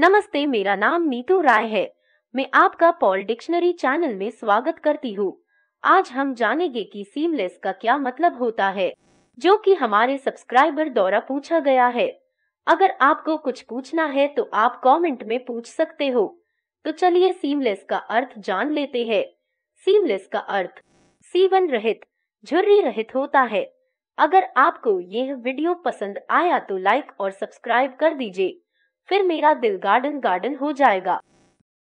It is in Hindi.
नमस्ते मेरा नाम नीतू राय है मैं आपका पॉल डिक्शनरी चैनल में स्वागत करती हूँ आज हम जानेंगे कि सीमलेस का क्या मतलब होता है जो कि हमारे सब्सक्राइबर द्वारा पूछा गया है अगर आपको कुछ पूछना है तो आप कमेंट में पूछ सकते हो तो चलिए सीमलेस का अर्थ जान लेते हैं सीमलेस का अर्थ सीवन रहित झुर्री रहित होता है अगर आपको यह वीडियो पसंद आया तो लाइक और सब्सक्राइब कर दीजिए फिर मेरा दिल गार्डन गार्डन हो जाएगा